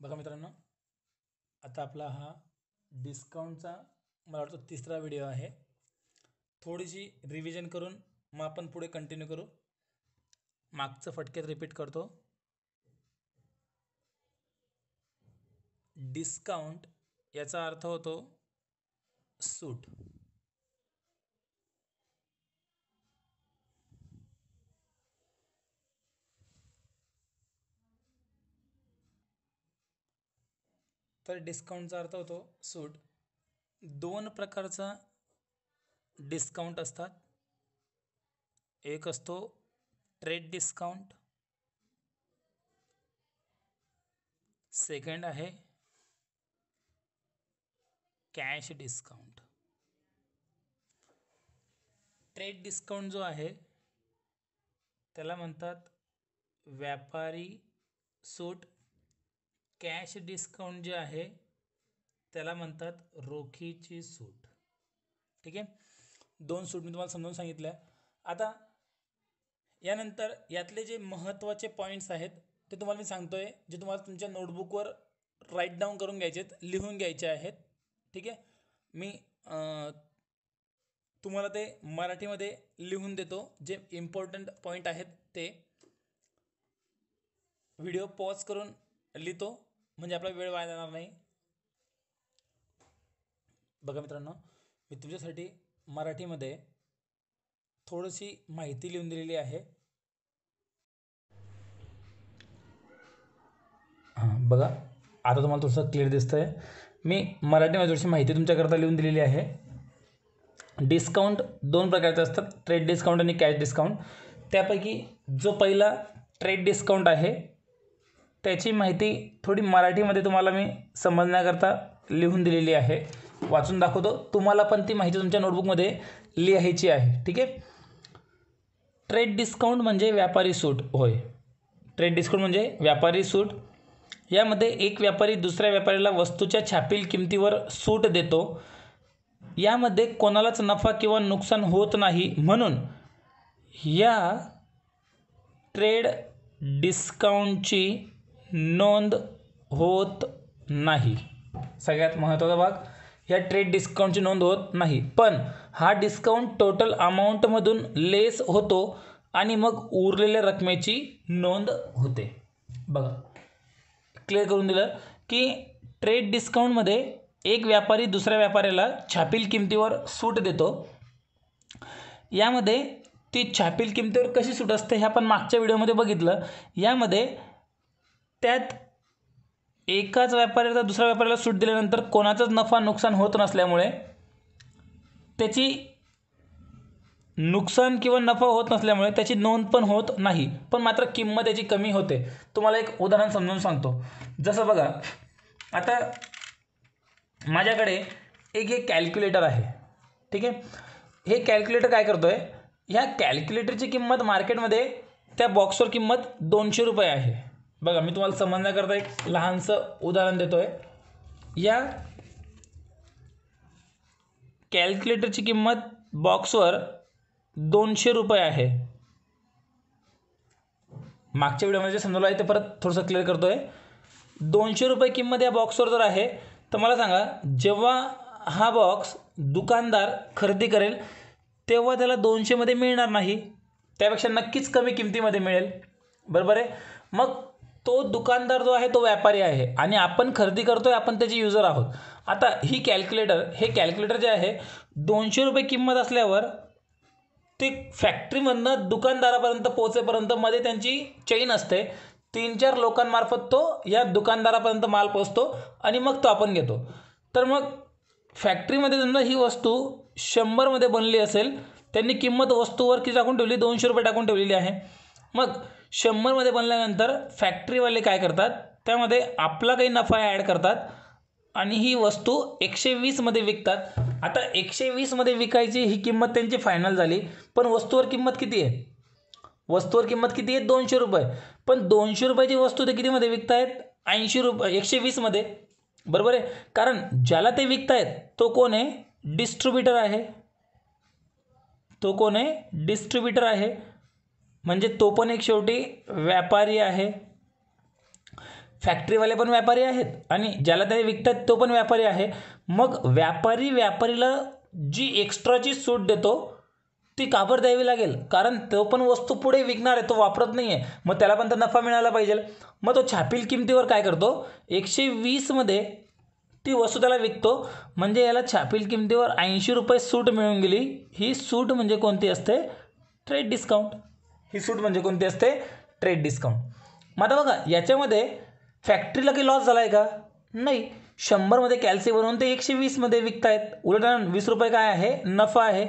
बघा मित्रांनो आता आपला हा डिस्काउंटचा मला वाटतं तिसरा व्हिडिओ आहे थोडीशी रिव्हिजन करून मग आपण पुढे कंटिन्यू करू मागचं फटकेत रिपीट करतो डिस्काउंट याचा अर्थ होतो सूट तर डिस्काउंटचा अर्थ होतो सूट दोन प्रकारचा डिस्काउंट असतात एक असतो ट्रेड डिस्काउंट सेकंड आहे कॅश डिस्काउंट ट्रेड डिस्काउंट जो आहे त्याला म्हणतात व्यापारी सूट कॅश डिस्काउंट जे आहे त्याला म्हणतात रोखीची सूट ठीक आहे दोन सूट मी तुम्हाला समजावून सांगितल्या आता यानंतर यातले जे महत्त्वाचे पॉईंट्स आहेत ते तुम्हाला मी सांगतो आहे जे तुम्हाला तुमच्या नोटबुकवर राईट डाऊन करून घ्यायचे आहेत लिहून घ्यायचे आहेत ठीक आहे मी तुम्हाला ते मराठीमध्ये लिहून देतो जे इम्पॉर्टंट पॉईंट आहेत ते व्हिडिओ पॉज करून लिहितो म्हणजे आपला वेळ वाया जाणार नाही बघा मित्रांनो मी तुमच्यासाठी मराठीमध्ये थोडीशी माहिती लिहून दिलेली आहे हां बघा आता तुम्हाला थोडंसं क्लिअर दिसतं आहे मी मराठीमध्ये थोडीशी माहिती तुमच्याकरता लिहून दिलेली आहे डिस्काउंट दोन प्रकारचे असतात ट्रेड डिस्काउंट आणि कॅश डिस्काउंट त्यापैकी जो पहिला ट्रेड डिस्काउंट आहे त्याची माहिती थोडी मराठीमध्ये तुम्हाला मी समजण्याकरता लिहून दिलेली आहे वाचून दाखवतो तुम्हाला पण ती माहिती तुमच्या नोटबुकमध्ये लिहायची आहे ठीक आहे ट्रेड डिस्काउंट म्हणजे व्यापारी सूट होय ट्रेड डिस्काउंट म्हणजे व्यापारी सूट यामध्ये एक व्यापारी दुसऱ्या व्यापारीला वस्तूच्या छापील किमतीवर सूट देतो यामध्ये कोणालाच नफा किंवा नुकसान होत नाही म्हणून या ट्रेड डिस्काउंटची नोंद होत नाही सगळ्यात महत्त्वाचा भाग या ट्रेड डिस्काउंटची नोंद होत नाही पण हा डिस्काउंट टोटल अमाऊंटमधून लेस होतो आणि मग उरलेल्या रकमेची नोंद होते बघा क्लिअर करून दिलं की ट्रेड डिस्काउंटमध्ये एक व्यापारी दुसऱ्या व्यापाऱ्याला छापील किमतीवर सूट देतो यामध्ये ती छापील किमतीवर कशी सूट असते हे आपण मागच्या व्हिडिओमध्ये बघितलं यामध्ये त्यात एकाच व्यापाऱ्याचा दुसऱ्या व्यापाऱ्याला सूट दिल्यानंतर कोणाचाच नफा नुकसान होत नसल्यामुळे त्याची नुकसान किंवा नफा होत नसल्यामुळे त्याची नोंद पण होत नाही पण मात्र किंमत याची कमी होते तुम्हाला एक उदाहरण समजावून सांगतो जसं बघा आता माझ्याकडे एक हे कॅल्क्युलेटर आहे ठीक आहे हे कॅल्क्युलेटर काय करतो आहे ह्या कॅल्क्युलेटरची किंमत मार्केटमध्ये त्या बॉक्सवर किंमत दोनशे रुपये आहे बघा मी तुम्हाला समजण्याकरता एक लहानसं उदाहरण देतो आहे या कॅल्क्युलेटरची किंमत बॉक्सवर दोनशे रुपये आहे मागच्या व्हिडिओमध्ये समजलं आहे ते परत थोडंसं क्लिअर करतो आहे दोनशे रुपये किंमत या बॉक्सवर जर आहे तर मला सांगा जेव्हा हा बॉक्स दुकानदार खरेदी करेल तेव्हा त्याला दोनशेमध्ये मिळणार नाही त्यापेक्षा नक्कीच कमी किमतीमध्ये मिळेल बरोबर आहे मग तो दुकानदार जो आहे तो व्यापारी आहे आणि आपण खरेदी करतोय आपण त्याचे युजर आहोत आता ही कॅल्क्युलेटर हे कॅल्क्युलेटर जे आहे दोनशे रुपये किंमत असल्यावर ते फॅक्टरीमधनं दुकानदारापर्यंत पोहोचेपर्यंत मध्ये त्यांची चेन असते तीन चार लोकांमार्फत तो या दुकानदारापर्यंत माल पोचतो आणि मग तो आपण घेतो तर मग फॅक्टरीमध्ये समजा ही वस्तू शंभरमध्ये बनली असेल त्यांनी किंमत वस्तूवर की टाकून ठेवली दोनशे रुपये टाकून ठेवलेली आहे मग शंभरमध्ये बनल्यानंतर फॅक्टरीवाले काय करतात त्यामध्ये आपला काही नफा ॲड करतात आणि ही वस्तू एकशे वीसमध्ये विकतात आता एकशे वीसमध्ये विकायची ही किंमत त्यांची फायनल झाली पण वस्तूवर किंमत किती आहे वस्तूवर किंमत किती आहे दोनशे रुपये पण दोनशे रुपयाची वस्तू ते कितीमध्ये आहेत ऐंशी रुपये एकशे वीसमध्ये बरोबर आहे कारण ज्याला ते आहेत तो कोण आहे डिस्ट्रीब्युटर आहे तो कोण आहे डिस्ट्रीब्युटर आहे म्हणजे तो पण एक शेवटी व्यापारी आहे फॅक्टरीवाले पण व्यापारी आहेत आणि ज्याला ते विकतात तो पण व्यापारी आहे मग व्यापारी व्यापारीला जी एक्स्ट्राची सूट देतो ती काबर द्यावी लागेल कारण तो पण वस्तू पुढे विकणार आहे तो वापरत नाही आहे मग त्याला पण तर नफा मिळाला पाहिजे मग तो छापील किमतीवर काय करतो एकशे वीसमध्ये ती वस्तू त्याला विकतो म्हणजे याला छापील किमतीवर ऐंशी रुपये सूट मिळून गेली ही सूट म्हणजे कोणती असते ट्रेड डिस्काउंट ही सूट म्हणजे कोणती असते ट्रेड डिस्काउंट मग आता बघा याच्यामध्ये फॅक्टरीला काही लॉस झाला आहे का नाही शंभरमध्ये कॅल्सी बनवून ते एकशे वीसमध्ये विकतायत उलट वीस रुपये काय आहे नफा आहे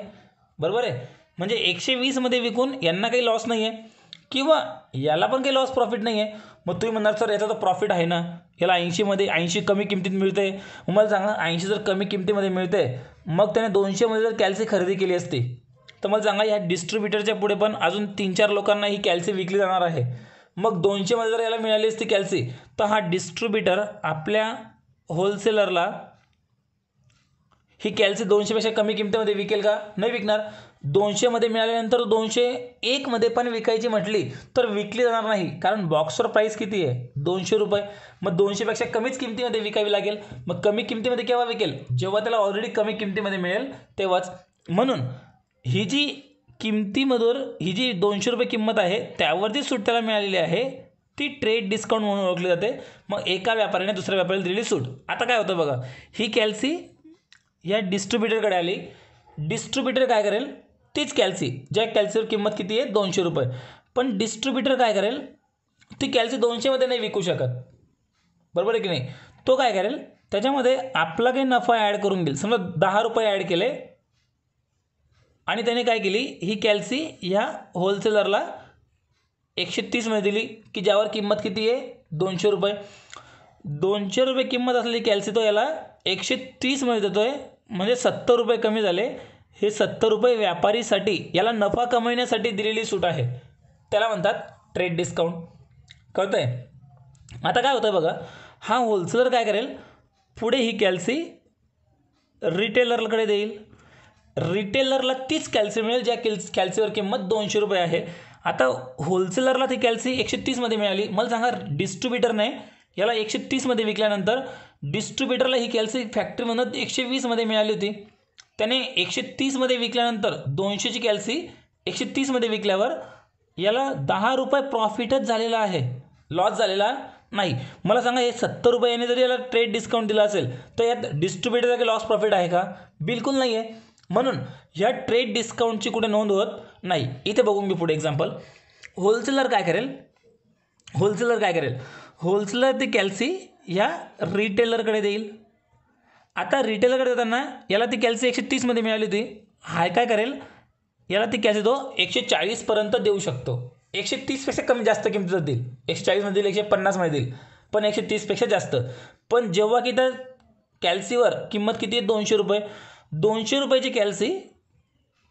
बरोबर आहे म्हणजे एकशे वीसमध्ये विकून यांना काही लॉस नाही आहे किंवा याला पण काही लॉस प्रॉफिट नाही आहे मग तुम्ही म्हणणार सर याचा तर प्रॉफिट आहे ना याला ऐंशीमध्ये ऐंशी कमी किमतीत मिळते मग मला सांगा ऐंशी जर कमी किमतीमध्ये मिळते मग त्याने दोनशेमध्ये जर कॅल्सी खरेदी केली असती तर मला सांगा ह्या डिस्ट्रीब्युटरच्या पुढे पण अजून तीन चार लोकांना ही कॅल्सी विकली जाणार आहे मग दोनशेमध्ये जर याला मिळाली असती कॅल्सी तर हा डिस्ट्रीब्युटर आपल्या होलसेलरला ही कॅल्सी दोनशेपेक्षा कमी किमतीमध्ये विकेल का नाही विकणार दोनशेमध्ये मिळाल्यानंतर दोनशे एकमध्ये पण विकायची म्हटली तर विकली जाणार नाही कारण बॉक्सवर प्राईस किती आहे दोनशे रुपये मग दोनशेपेक्षा कमीच किमतीमध्ये विकावी लागेल मग कमी किमतीमध्ये केव्हा विकेल जेव्हा त्याला ऑलरेडी कमी किमतीमध्ये मिळेल तेव्हाच म्हणून ही जी किमतीमधून ही जी दोनशे रुपये किंमत आहे त्यावर जी सूट त्याला मिळालेली आहे ती ट्रेड डिस्काउंट म्हणून ओळखली जाते मग एका व्यापाऱ्याने दुसऱ्या व्यापाऱ्याला दिलेली सूट आता काय होतं बघा ही कॅल्सी या डिस्ट्रीब्युटरकडे आली डिस्ट्रीब्युटर काय करेल तीच कॅल्सी ज्या कॅल्सीवर किंमत किती आहे दोनशे रुपये पण डिस्ट्रीब्युटर काय करेल ती कॅल्सी दोनशेमध्ये नाही विकू शकत बरोबर आहे की नाही तो काय करेल त्याच्यामध्ये आपला काही नफा ॲड करून घेईल समजा दहा रुपये ॲड केले आणि त्याने काय केली ही कॅल्सी ह्या होलसेलरला एकशे तीसमध्ये दिली की ज्यावर किंमत किती आहे दोनशे रुपये दोनशे रुपये किंमत असलेली कॅल्सी तो याला एकशे तीसमध्ये देतो आहे म्हणजे सत्तर रुपये कमी झाले हे सत्तर रुपये व्यापारीसाठी याला नफा कमविण्यासाठी दिलेली सूट आहे त्याला म्हणतात ट्रेड डिस्काउंट कळतं आहे आता काय होतं आहे बघा हा होलसेलर काय करेल पुढे ही कॅल्सी रिटेलरकडे देईल रिटेलरला तीच कॅल्सी मिळेल ज्या कॅल्स कॅल्सीवर किंमत दोनशे रुपये आहे आता होलसेलरला ती कॅल्सी एकशे तीसमध्ये मिळाली मला सांगा नाही याला एकशे तीसमध्ये विकल्यानंतर डिस्ट्रिब्युटरला ही कॅल्सी फॅक्टरीमधून एकशे वीसमध्ये मिळाली होती त्याने एकशे तीसमध्ये विकल्यानंतर दोनशेची कॅल्सी एकशे तीसमध्ये विकल्यावर याला दहा रुपये प्रॉफिटच झालेला आहे लॉस झालेला नाही मला सांगा हे सत्तर रुपयाने जर जरी याला ट्रेड डिस्काउंट दिला असेल तर यात डिस्ट्रीब्युटरचा लॉस प्रॉफिट आहे का बिलकुल नाही आहे म्हणून या ट्रेड डिस्काउंटची कुठे नोंद होत नाही इथे बघू मी पुढे एक्झाम्पल होलसेलर काय करेल होलसेलर काय करेल होलसेलर ती कॅल्सी ह्या रिटेलरकडे देईल आता रिटेलरकडे देताना याला ती कॅल्सी एकशे तीसमध्ये मिळाली होती हाय काय करेल याला ती कॅल्सी तो एकशे चाळीसपर्यंत देऊ शकतो एकशे तीसपेक्षा कमी जास्त किमतीत देईल एकशे चाळीसमध्ये देईल एकशे पन्नासमध्ये देईल पण एकशे तीसपेक्षा जास्त पण जेव्हा की त्या कॅल्सीवर किंमत किती आहे दोनशे रुपये दोनशे रुपयाची कॅल्सी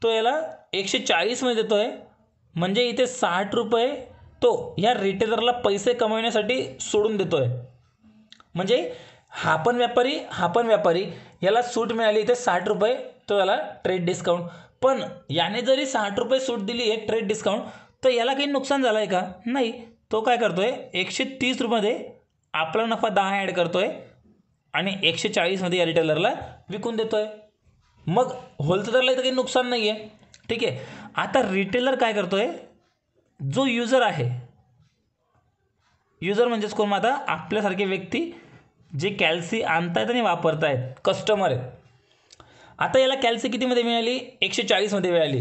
तो याला एकशे चाळीसमध्ये देतो आहे म्हणजे इथे साठ रुपये तो ह्या रिटेलरला पैसे कमवण्यासाठी सोडून देतो आहे म्हणजे हा पण व्यापारी हा पण व्यापारी याला सूट मिळाली इथे साठ रुपये तो याला ट्रेड डिस्काउंट पण याने जरी साठ रुपये सूट दिली आहे ट्रेड डिस्काउंट तर याला काही नुकसान झालं आहे का नाही तो काय करतो आहे एकशे तीस रुपयामध्ये आपला नफा दहा ॲड करतो आहे आणि एकशे चाळीसमध्ये या रिटेलरला विकून देतो आहे मग होलसेलरला इथं काही नुकसान नाही आहे ठीक आहे आता रिटेलर काय करतो आहे जो युजर आहे युजर म्हणजेच कोण आता आपल्यासारखे व्यक्ती जे कॅल्सी आणतायत आणि वापरतायत कस्टमर आहेत आता याला कॅल्सी कितीमध्ये मिळाली एकशे चाळीसमध्ये मिळाली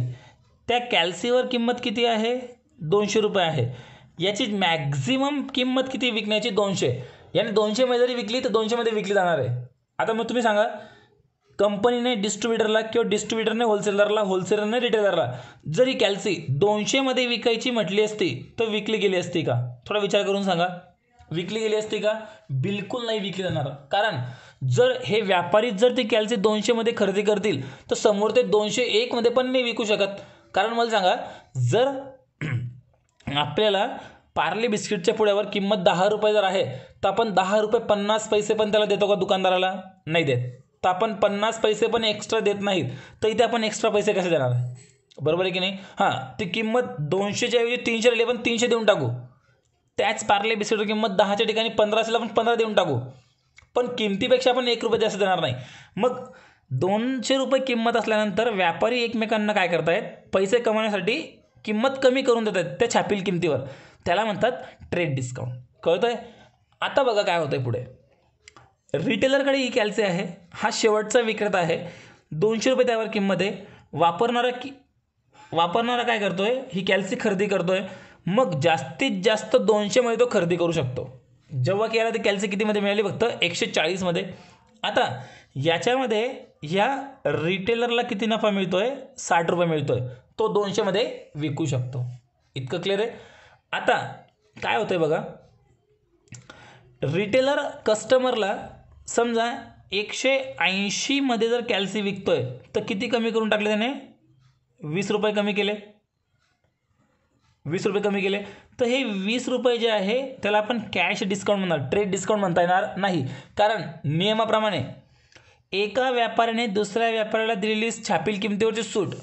त्या कॅल्सीवर किंमत किती आहे दोनशे रुपये आहे याची मॅक्झिमम किंमत किती विकण्याची दोनशे याने दोनशेमध्ये जरी विकली तर दोनशेमध्ये विकली जाणार आहे आता मग तुम्ही सांगा कंपनीने डिस्ट्रीब्युटरला किंवा डिस्ट्रीब्युटरने होलसेलरला होलसेलरने रिटेलरला जरी कॅल्सी दोनशेमध्ये विकायची म्हटली असती तर विकली गेली असती का थोडा विचार करून सांगा विकली गेली असती का बिलकुल नाही विकली जाणार कारण जर हे व्यापारी जर ती कॅल्सी दोनशेमध्ये खरेदी करतील तर समोर ते दोनशे एकमध्ये पण नाही विकू शकत कारण मला सांगा जर आपल्याला पार्ले बिस्किटच्या पुड्यावर किंमत दहा रुपये जर आहे तर आपण दहा रुपये पन्नास पैसे पण त्याला देतो का दुकानदाराला नाही देत तर आपण पन्नास पैसे पण एक्स्ट्रा देत नाहीत तर इथे आपण एक्स्ट्रा पैसे कसे देणार बरोबर आहे की नाही हां ती किंमत दोनशेच्या ऐवजी तीनशे राहिली पण तीनशे देऊन टाकू त्याच पार्ले बिस्किटची किंमत दहाच्या ठिकाणी असेल आपण पंधरा देऊन टाकू पण किमतीपेक्षा आपण एक रुपये जास्त देणार नाही मग दोनशे रुपये किंमत असल्यानंतर व्यापारी एकमेकांना काय करतायत पैसे कमवण्यासाठी किंमत कमी करून देत आहेत त्या छापील किमतीवर त्याला म्हणतात ट्रेड डिस्काउंट कळतं आहे आता बघा काय होतं आहे पुढे रिटेलरकडे ही कॅल्सी आहे हा शेवटचा विक्रेता आहे दोनशे रुपये त्यावर किंमत आहे वापरणारा की वापरणारा काय करतोय ही कॅल्सी खरेदी करतो आहे मग जास्तीत जास्त दोनशेमध्ये तो खरेदी करू शकतो जेव्हा की तर कॅल्सी कितीमध्ये मिळाली फक्त एकशे चाळीसमध्ये आता याच्यामध्ये ह्या रिटेलरला किती नफा मिळतो आहे साठ रुपये मिळतोय आहे तो दोनशेमध्ये विकू शकतो इतकं क्लिअर आहे आता काय होतं बघा रिटेलर कस्टमरला समजा एकशे ऐंशीमध्ये जर कॅल्सी विकतो आहे तर किती कमी करून टाकले त्याने वीस रुपये कमी केले वीस रुपये कमी केले तर हे वीस रुपये जे आहे त्याला आपण कॅश डिस्काउंट म्हणणार ट्रेड डिस्काउंट म्हणता येणार नाही कारण नियमाप्रमाणे एका व्यापाऱ्याने दुसऱ्या व्यापाऱ्याला दिलेली छापील किमतीवरची सूट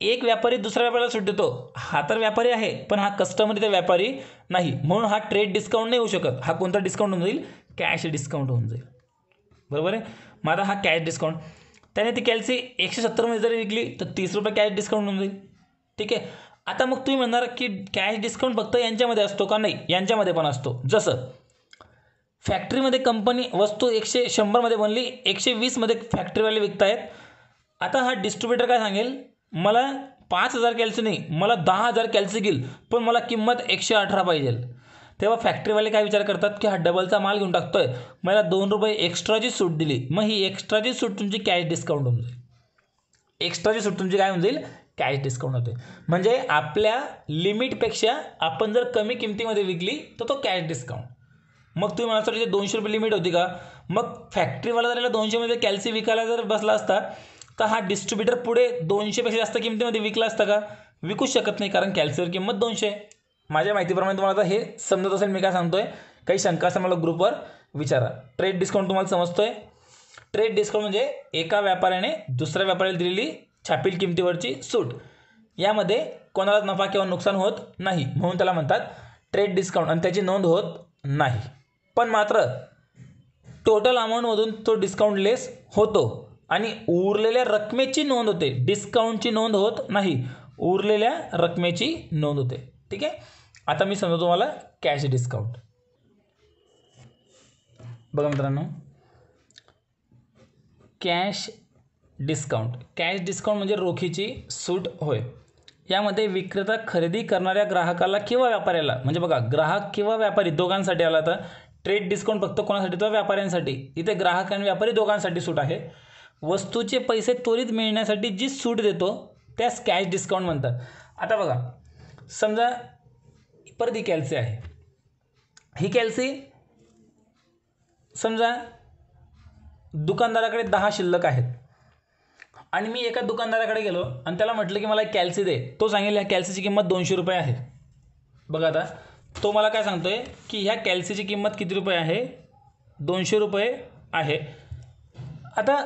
एक व्यापारी दुसऱ्या व्यापाऱ्याला सूट देतो हा तर व्यापारी आहे पण हा कस्टमर इथे व्यापारी नाही म्हणून हा ट्रेड डिस्काउंट नाही होऊ शकत हा कोणता डिस्काउंट होऊन जाईल कॅश डिस्काउंट होऊन जाईल बरोबर आहे माझा हा कॅश डिस्काउंट त्याने ती कॅल्सी एकशे सत्तरमध्ये जरी विकली तर तीस रुपये कॅश डिस्काउंट होऊन जाईल ठीक आहे आता मग तुम्ही म्हणणार की कॅश डिस्काउंट फक्त यांच्यामध्ये असतो का नाही यांच्यामध्ये पण असतो जसं फॅक्टरीमध्ये कंपनी वस्तू एकशे शंभरमध्ये बनली एकशे वीसमध्ये फॅक्टरीवाले आहेत आता हा डिस्ट्रीब्युटर काय सांगेल मला पाच हजार कॅल्सी नाही मला दहा हजार कॅल्सी घेईल पण मला किंमत एकशे अठरा पाहिजे तेव्हा फॅक्टरीवाले काय विचार करतात की हा डबलचा माल घेऊन टाकतोय मला दोन रुपये एक्स्ट्राची सूट दिली मग ही एक्स्ट्राची सूट तुमची कॅश डिस्काउंट होऊन जाईल एक्स्ट्राची सूट तुमची काय होऊन जाईल कॅश डिस्काउंट होते म्हणजे आपल्या लिमिटपेक्षा आपण जर कमी किमतीमध्ये विकली तर तो कॅश डिस्काउंट मग तुम्ही मला जे दोनशे रुपये लिमिट होती का मग फॅक्टरीवाला जर दोनशेमध्ये कॅल्सी विकायला जर बसला असता तर हा डिस्ट्रीब्युटर पुढे दोनशेपेक्षा जास्त किमतीमध्ये विकला असता का विकूच शकत नाही कारण कॅल्सीवर किंमत दोनशे आहे माझ्या माहितीप्रमाणे तुम्हाला आता हे समजत असेल मी काय सांगतोय काही शंका असेल मला ग्रुपवर विचारा ट्रेड डिस्काउंट तुम्हाला समजतो आहे ट्रेड डिस्काउंट म्हणजे एका व्यापाऱ्याने दुसऱ्या व्यापाऱ्याला दिलेली छापील किमतीवरची सूट यामध्ये कोणालाच नफा किंवा नुकसान होत नाही म्हणून त्याला म्हणतात ट्रेड डिस्काउंट आणि त्याची नोंद होत नाही पण मात्र टोटल अमाऊंटमधून तो डिस्काउंट लेस होतो आणि उरलेल्या रकमेची नोंद होते डिस्काउंटची नोंद होत नाही उरलेल्या रकमेची नोंद होते ठीक आहे आता मी सांगतो तुम्हाला कॅश डिस्काउंट बघा मित्रांनो कॅश डिस्काउंट कॅश डिस्काउंट म्हणजे रोखीची सूट होय यामध्ये विक्रेता खरेदी करणाऱ्या ग्राहकाला किंवा व्यापाऱ्याला म्हणजे बघा ग्राहक किंवा व्यापारी दोघांसाठी आला तर ट्रेड डिस्काउंट फक्त कोणासाठी तर व्यापाऱ्यांसाठी इथे ग्राहक आणि व्यापारी दोघांसाठी सूट आहे वस्तूचे पैसे त्वरित मिळण्यासाठी जी सूट देतो त्यास कॅश डिस्काउंट म्हणतात आता बघा समजा परदी कॅल्सी आहे ही कॅल्सी समजा दुकानदाराकडे दहा शिल्लक आहेत आणि मी एका दुकानदाराकडे गेलो आणि त्याला म्हटलं की मला एक कॅल्सी दे तो सांगेल ह्या कॅल्सीची किंमत दोनशे रुपये आहे बघा आता तो मला काय सांगतो आहे की ह्या कॅल्सीची किंमत किती रुपये आहे दोनशे रुपये आहे आता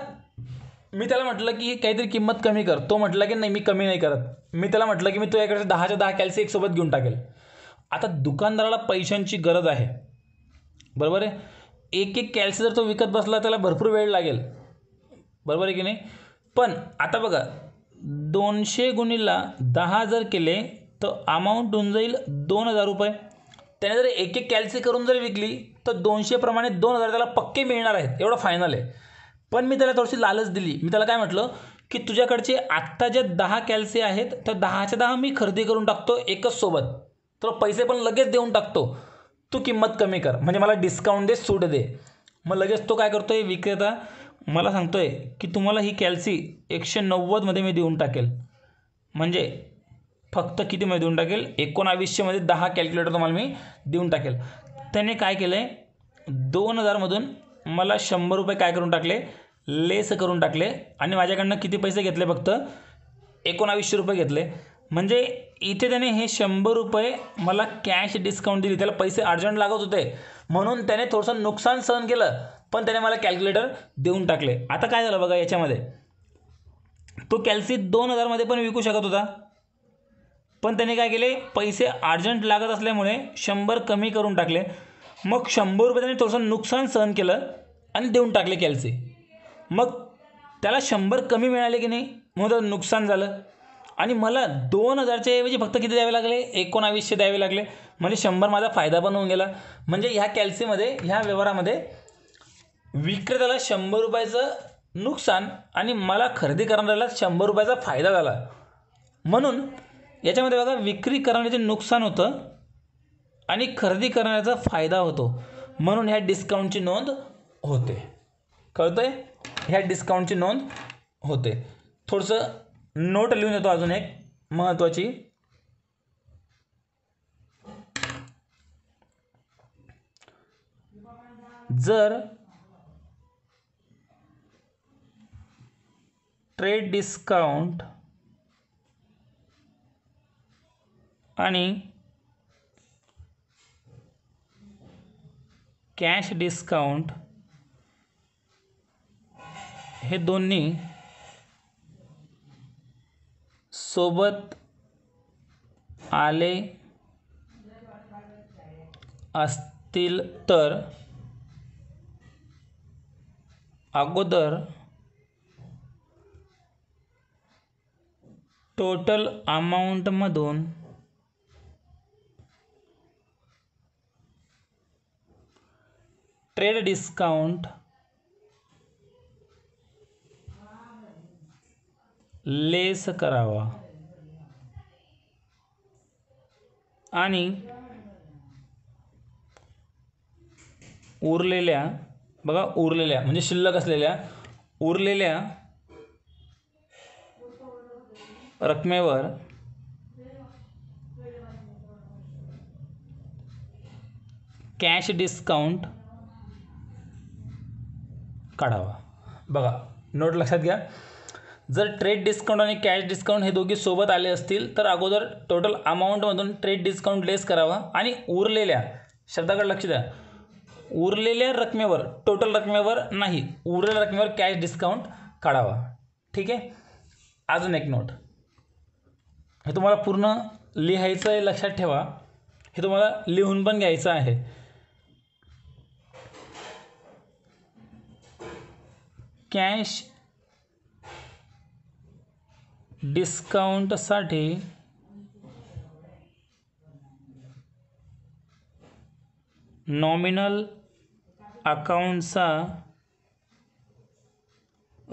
मी त्याला म्हटलं की काहीतरी किंमत कमी कर तो म्हटला की नाही मी कमी नाही करत मी त्याला म्हटलं की मी तुझ्याकडे दहाच्या दहा कॅल्सी एकसोबत घेऊन टाकेल आता दुकानदाराला पैशांची गरज आहे बरोबर आहे एक एक कॅल्सी जर तो विकत बसला त्याला भरपूर वेळ लागेल बरोबर आहे की नाही पण आता बघा दोनशे गुणीला दहा जर केले तर अमाऊंट होऊन जाईल दोन हजार रुपये त्याने जर एक एक कॅल्सी करून जर विकली तर दोनशेप्रमाणे दोन हजार त्याला पक्के मिळणार आहेत एवढं फायनल आहे पण मी त्याला थोडीशी लालच दिली मी त्याला काय म्हटलं की तुझ्याकडचे आत्ता ज्या दहा कॅल्सी आहेत तर दहाच्या दहा मी खरेदी करून टाकतो एकच सोबत तुला पैसे पण लगेच देऊन टाकतो तू किंमत कमी कर म्हणजे मला डिस्काउंट दे सूट दे मग लगेच तो काय करतो आहे विक्रेता मला सांगतो आहे की तुम्हाला ही कॅल्सी एकशे नव्वदमध्ये मी देऊन टाकेल म्हणजे फक्त कितीमध्ये देऊन टाकेल एकोणावीसशेमध्ये दहा कॅल्क्युलेटर तुम्हाला मी देऊन टाकेल त्याने काय केलं आहे दोन हजारमधून मला शंभर रुपये काय करून टाकले लेस करून टाकले आणि माझ्याकडनं किती पैसे घेतले फक्त एकोणावीसशे रुपये घेतले म्हणजे इथे त्याने हे शंभर रुपये मला कॅश डिस्काउंट दिली त्याला पैसे अर्जंट लागत होते म्हणून त्याने थोडंसं नुकसान सहन केलं पण त्याने मला कॅल्क्युलेटर देऊन टाकले आता काय झालं बघा याच्यामध्ये तो कॅल्सी दोन हजारमध्ये पण विकू शकत होता पण त्याने काय केले पैसे अर्जंट लागत असल्यामुळे शंभर कमी करून टाकले मग शंभर रुपये त्याने थोडंसं नुकसान सहन केलं आणि देऊन टाकले कॅल्सी मग त्याला शंभर कमी मिळाले की नाही म्हणून नुकसान झालं आणि मला दोन हजारच्या ऐवजी फक्त किती द्यावे लागले एकोणावीसशे द्यावे लागले म्हणजे शंभर माझा फायदा पण होऊन गेला म्हणजे ह्या कॅल्सीमध्ये ह्या व्यवहारामध्ये विक्रेत्याला शंभर रुपयाचं नुकसान आणि मला खरेदी करणाऱ्याला शंभर रुपयाचा फायदा झाला म्हणून याच्यामध्ये बघा विक्री करण्याचे नुकसान होतं आणि खरेदी करण्याचा फायदा होतो म्हणून ह्या डिस्काउंटची नोंद होते कळतं आहे ह्या डिस्काउंटची नोंद होते थोडंसं नोट लिहून येतो अजून एक महत्त्वाची जर ट्रेड डिस्काउंट आणि कॅश डिस्काउंट हे दोन्ही सोबत आले असतील तर अगोदर टोटल अमाऊंटमधून ट्रेड डिस्काउंट लेस करावा आणि उरलेल्या बघा उरलेल्या म्हणजे शिल्लक असलेल्या उरलेल्या रकमेवर कॅश डिस्काउंट काढावा बघा नोट लक्षात घ्या जर ट्रेड डिस्काउंट आणि कॅश डिस्काउंट हे दोघे सोबत आले असतील तर अगोदर टोटल अमाऊंटमधून ट्रेड डिस्काउंट लेस करावा आणि उरलेल्या शब्दाकडे लक्ष द्या उरलेल्या रकमेवर टोटल रकमेवर नाही उरलेल्या रकमेवर कॅश डिस्काउंट काढावा ठीक आहे अजून एक नोट हे तुम्हाला पूर्ण लिहायचं आहे लक्षात ठेवा हे तुम्हाला लिहून पण घ्यायचं आहे कॅश डिस्काउंटसाठी नॉमिनल अकाऊंटचा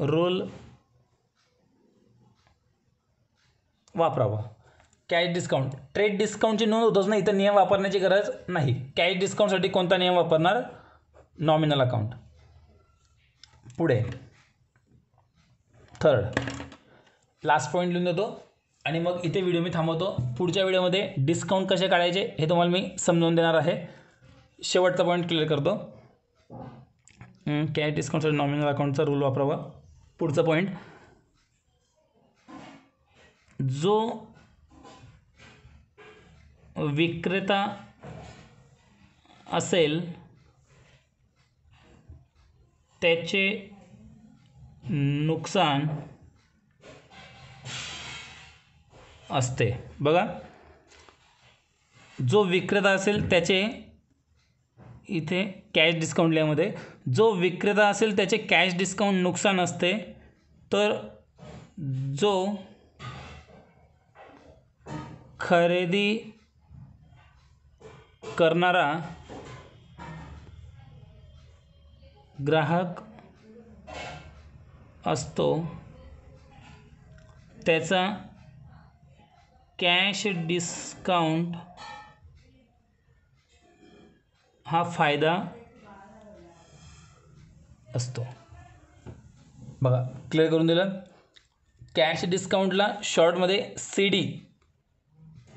रोल वापरावा कॅश डिस्काउंट ट्रेड डिस्काउंटची नोंद होतच नाही इथं नियम वापरण्याची गरज नाही कॅश डिस्काउंटसाठी कोणता नियम वापरणार नॉमिनल अकाउंट पुढे थर्ड लास्ट पॉईंट लिहून देतो आणि मग इथे व्हिडिओ मी थांबवतो पुढच्या व्हिडिओमध्ये डिस्काउंट कसे काढायचे हे तुम्हाला मी समजावून देणार आहे शेवटचा पॉईंट क्लिअर करतो कॅश डिस्काउंटसाठी नॉमिनल अकाउंटचा रूल वापरावा पुढचा पॉईंट जो विक्रेता असेल त्याचे नुकसान असते बघा जो विक्रेता असेल त्याचे इथे कॅश डिस्काउंट लिहामध्ये जो विक्रेता असेल त्याचे कॅश डिस्काउंट नुकसान असते तर जो खरेदी करणारा ग्राहक असतो त्याचा कॅश डिस्काउंट हा फायदा असतो बघा क्लिअर करून दिलं कॅश डिस्काउंटला शॉर्टमध्ये सी डी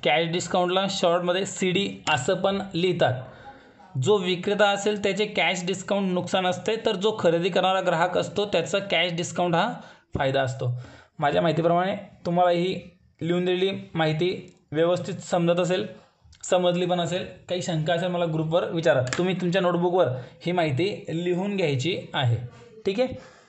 कॅश डिस्काउंटला शॉर्टमध्ये सी डी असं पण लिहितात जो विक्रेता असेल त्याचे कॅश डिस्काउंट नुकसान असते तर जो खरेदी करणारा ग्राहक असतो त्याचा कॅश डिस्काउंट हा फायदा असतो माझ्या माहितीप्रमाणे तुम्हाला ही लिहून दिलेली माहिती व्यवस्थित समजत असेल समजली पण असेल काही शंका असेल मला ग्रुपवर विचारा तुम्ही तुमच्या नोटबुकवर ही माहिती लिहून घ्यायची आहे ठीक आहे